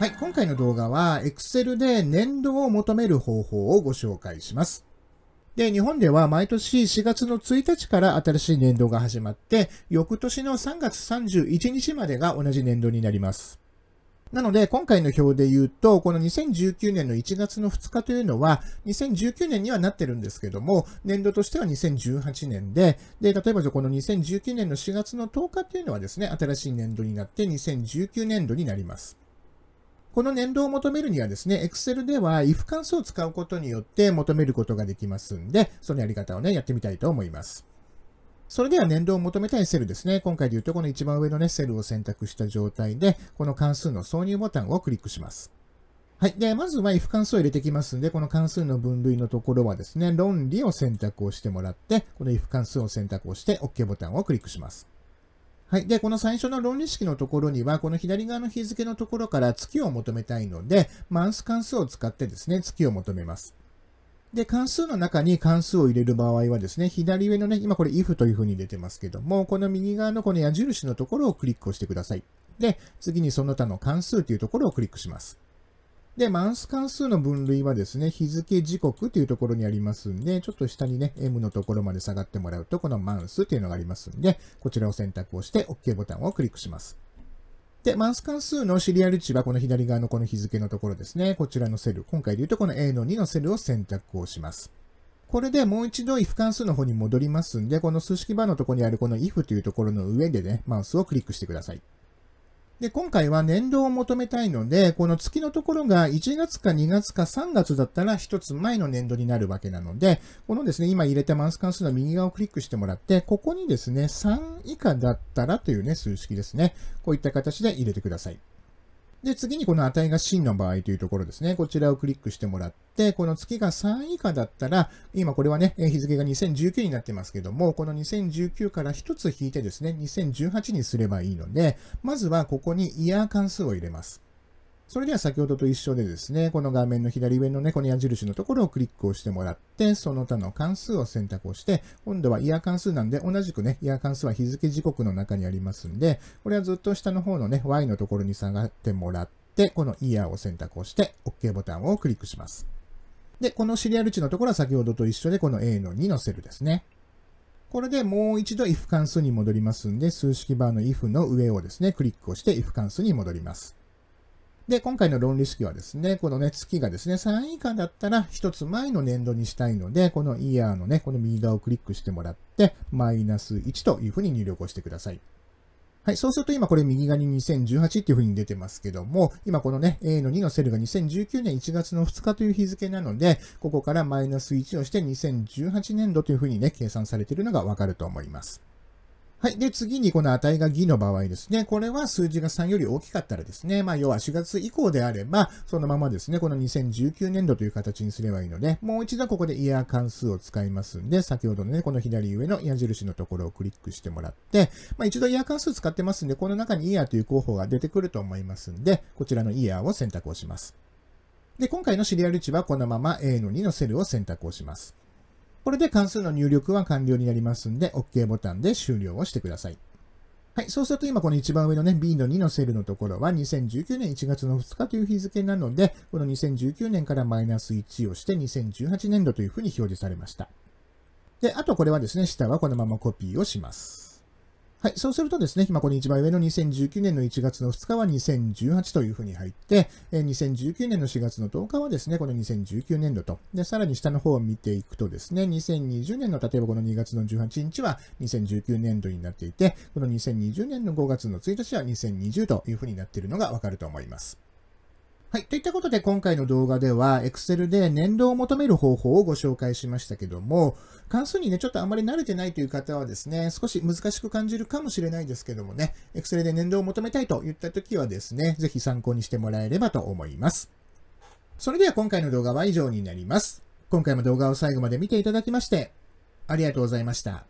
はい、今回の動画は Excel で年度を求める方法をご紹介します。で、日本では毎年4月の1日から新しい年度が始まって、翌年の3月31日までが同じ年度になります。なので、今回の表で言うと、この2019年の1月の2日というのは、2019年にはなってるんですけども、年度としては2018年で、で、例えばこの2019年の4月の10日というのはですね、新しい年度になって2019年度になります。この年度を求めるにはですね、Excel では if 関数を使うことによって求めることができますんで、そのやり方をね、やってみたいと思います。それでは年度を求めたいセルですね。今回で言うとこの一番上のね、セルを選択した状態で、この関数の挿入ボタンをクリックします。はい。で、まずは if 関数を入れてきますんで、この関数の分類のところはですね、論理を選択をしてもらって、この if 関数を選択をして OK ボタンをクリックします。はい。で、この最初の論理式のところには、この左側の日付のところから月を求めたいので、マンス関数を使ってですね、月を求めます。で、関数の中に関数を入れる場合はですね、左上のね、今これ if という風に出てますけども、この右側のこの矢印のところをクリックをしてください。で、次にその他の関数というところをクリックします。で、マウス関数の分類はですね、日付時刻というところにありますんで、ちょっと下にね、M のところまで下がってもらうと、このマウスっていうのがありますんで、こちらを選択をして OK ボタンをクリックします。で、マウス関数のシリアル値はこの左側のこの日付のところですね。こちらのセル。今回で言うとこの A の2のセルを選択をします。これでもう一度 if 関数の方に戻りますんで、この数式バーのところにあるこの if というところの上でね、マウスをクリックしてください。で、今回は年度を求めたいので、この月のところが1月か2月か3月だったら1つ前の年度になるわけなので、このですね、今入れたマンス関数の右側をクリックしてもらって、ここにですね、3以下だったらというね、数式ですね。こういった形で入れてください。で、次にこの値が真の場合というところですね。こちらをクリックしてもらって、この月が3以下だったら、今これはね、日付が2019になってますけども、この2019から1つ引いてですね、2018にすればいいので、まずはここにイヤー関数を入れます。それでは先ほどと一緒でですね、この画面の左上のね、この矢印のところをクリックをしてもらって、その他の関数を選択をして、今度はイヤー関数なんで、同じくね、イヤー関数は日付時刻の中にありますんで、これはずっと下の方のね、Y のところに下がってもらって、このイヤーを選択をして、OK ボタンをクリックします。で、このシリアル値のところは先ほどと一緒で、この A の2のセルですね。これでもう一度 if 関数に戻りますんで、数式バーの if の上をですね、クリックをして if 関数に戻ります。で、今回の論理式はですね、このね、月がですね、3位以下だったら1つ前の年度にしたいので、このイヤーのね、この右側をクリックしてもらって、マイナス1というふうに入力をしてください。はい、そうすると今これ右側に2018っていう風に出てますけども、今このね、A の2のセルが2019年1月の2日という日付なので、ここからマイナス1をして2018年度という風にね、計算されているのがわかると思います。はい。で、次にこの値が偽の場合ですね。これは数字が3より大きかったらですね。まあ、要は4月以降であれば、そのままですね、この2019年度という形にすればいいので、もう一度ここでイヤー関数を使いますんで、先ほどのね、この左上の矢印のところをクリックしてもらって、まあ、一度イヤー関数使ってますんで、この中にイヤーという候補が出てくると思いますんで、こちらのイヤーを選択をします。で、今回のシリアル値はこのまま A の2のセルを選択をします。これで関数の入力は完了になりますんで、OK ボタンで終了をしてください。はい、そうすると今この一番上のね、B の2のセルのところは2019年1月の2日という日付なので、この2019年からマイナス1をして2018年度というふうに表示されました。で、あとこれはですね、下はこのままコピーをします。はい、そうするとですね、今この一番上の2019年の1月の2日は2018というふうに入って、2019年の4月の10日はですね、この2019年度と。で、さらに下の方を見ていくとですね、2020年の例えばこの2月の18日は2019年度になっていて、この2020年の5月の1日は2020というふうになっているのがわかると思います。はい。といったことで今回の動画では Excel で年度を求める方法をご紹介しましたけども、関数にね、ちょっとあまり慣れてないという方はですね、少し難しく感じるかもしれないですけどもね、Excel で年度を求めたいと言った時はですね、ぜひ参考にしてもらえればと思います。それでは今回の動画は以上になります。今回も動画を最後まで見ていただきまして、ありがとうございました。